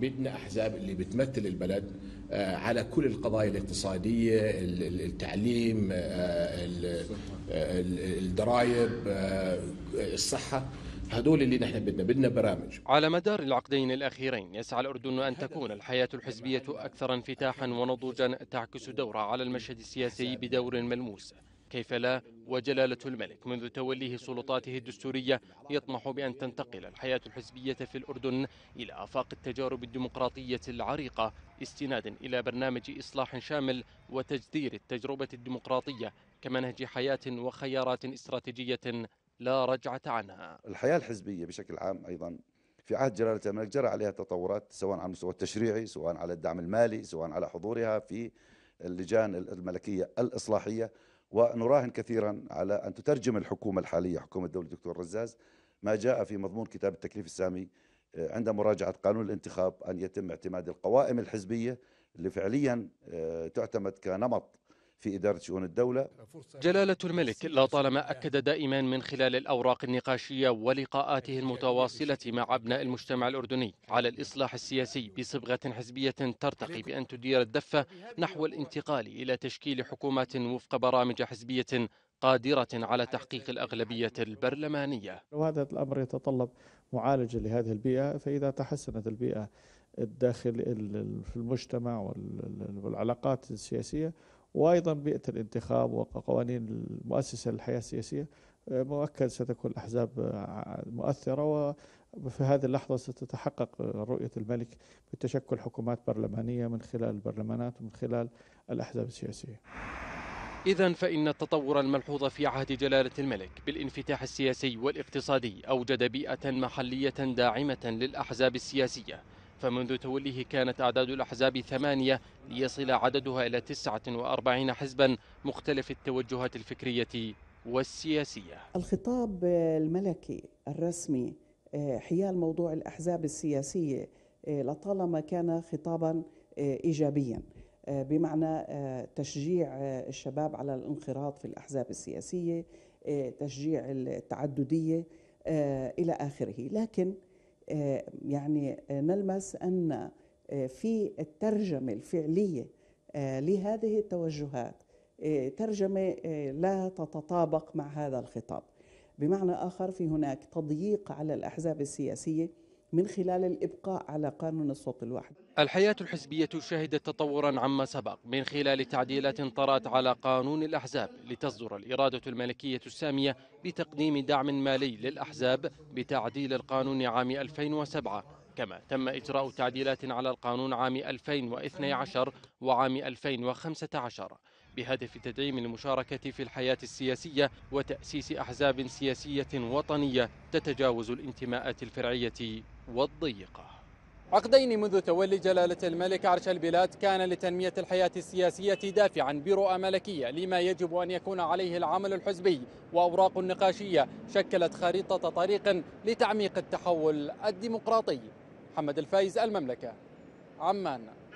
بدنا احزاب اللي بتمثل البلد آه، على كل القضايا الاقتصاديه التعليم آه، آه، الضرائب الصحه هدول اللي نحن بدنا بدنا برامج على مدار العقدين الأخيرين يسعى الأردن أن تكون الحياة الحزبية أكثر انفتاحا ونضوجا تعكس دورها على المشهد السياسي بدور ملموس كيف لا وجلالة الملك منذ توليه سلطاته الدستورية يطمح بأن تنتقل الحياة الحزبية في الأردن إلى آفاق التجارب الديمقراطية العريقة استنادا إلى برنامج إصلاح شامل وتجذير التجربة الديمقراطية كمنهج حياة وخيارات استراتيجية لا رجعة عنها الحياة الحزبية بشكل عام أيضا في عهد جلالة الملك جرى عليها تطورات سواء على المستوى التشريعي سواء على الدعم المالي سواء على حضورها في اللجان الملكية الإصلاحية ونراهن كثيرا على أن تترجم الحكومة الحالية حكومة دولة الدكتور رزاز ما جاء في مضمون كتاب التكليف السامي آه، عند مراجعة قانون الانتخاب أن يتم اعتماد القوائم الحزبية اللي فعليا آه، تعتمد كنمط في إدارة شؤون الدولة جلالة الملك لطالما أكد دائما من خلال الأوراق النقاشية ولقاءاته المتواصلة مع أبناء المجتمع الأردني على الإصلاح السياسي بصبغة حزبية ترتقي بأن تدير الدفة نحو الانتقال إلى تشكيل حكومات وفق برامج حزبية قادرة على تحقيق الأغلبية البرلمانية وهذا الأمر يتطلب معالجة لهذه البيئة فإذا تحسنت البيئة الداخل في المجتمع والعلاقات السياسية وايضا بيئه الانتخاب وقوانين المؤسسه للحياه السياسيه آه، مؤكد ستكون الاحزاب آه، مؤثره وفي هذه اللحظه ستتحقق آه، رؤيه الملك بتشكل حكومات برلمانيه من خلال البرلمانات ومن خلال الاحزاب السياسيه. إذا فإن التطور الملحوظ في عهد جلالة الملك بالانفتاح السياسي والاقتصادي أوجد بيئة محلية داعمة للأحزاب السياسية فمنذ توليه كانت أعداد الأحزاب ثمانية ليصل عددها إلى 49 حزبا مختلف التوجهات الفكرية والسياسية الخطاب الملكي الرسمي آه، حيال موضوع الأحزاب السياسية آه، لطالما كان خطابا آه، إيجابيا بمعنى تشجيع الشباب على الانخراط في الأحزاب السياسية تشجيع التعددية إلى آخره لكن آه، يعني نلمس آه، ان آه، في الترجمه الفعليه لهذه التوجهات ترجمه لا تتطابق مع هذا الخطاب بمعنى اخر في هناك تضييق على الاحزاب السياسيه من خلال الإبقاء على قانون الصوت الواحد الحياة الحزبية شهدت تطورا عما سبق من خلال تعديلات طرأت على قانون الأحزاب لتصدر الإرادة الملكية السامية بتقديم دعم مالي للأحزاب بتعديل القانون عام 2007 كما تم إجراء تعديلات على القانون عام 2012 وعام 2015 بهدف تدعيم المشاركة في الحياة السياسية وتأسيس أحزاب سياسية وطنية تتجاوز الانتماءات الفرعية والضيقة عقدين منذ تولي جلالة الملك عرش البلاد كان لتنمية الحياة السياسية دافعا برؤى ملكية لما يجب أن يكون عليه العمل الحزبي وأوراق النقاشية شكلت خريطة طريق لتعميق التحول الديمقراطي محمد الفايز المملكة عمان